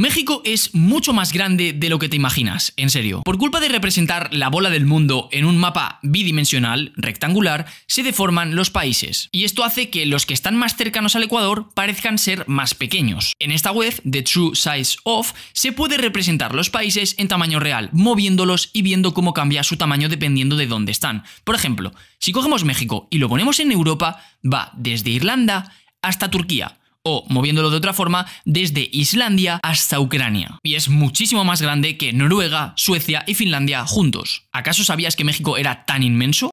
México es mucho más grande de lo que te imaginas, en serio. Por culpa de representar la bola del mundo en un mapa bidimensional, rectangular, se deforman los países. Y esto hace que los que están más cercanos al Ecuador parezcan ser más pequeños. En esta web, The True Size Of, se puede representar los países en tamaño real, moviéndolos y viendo cómo cambia su tamaño dependiendo de dónde están. Por ejemplo, si cogemos México y lo ponemos en Europa, va desde Irlanda hasta Turquía, o, moviéndolo de otra forma, desde Islandia hasta Ucrania. Y es muchísimo más grande que Noruega, Suecia y Finlandia juntos. ¿Acaso sabías que México era tan inmenso?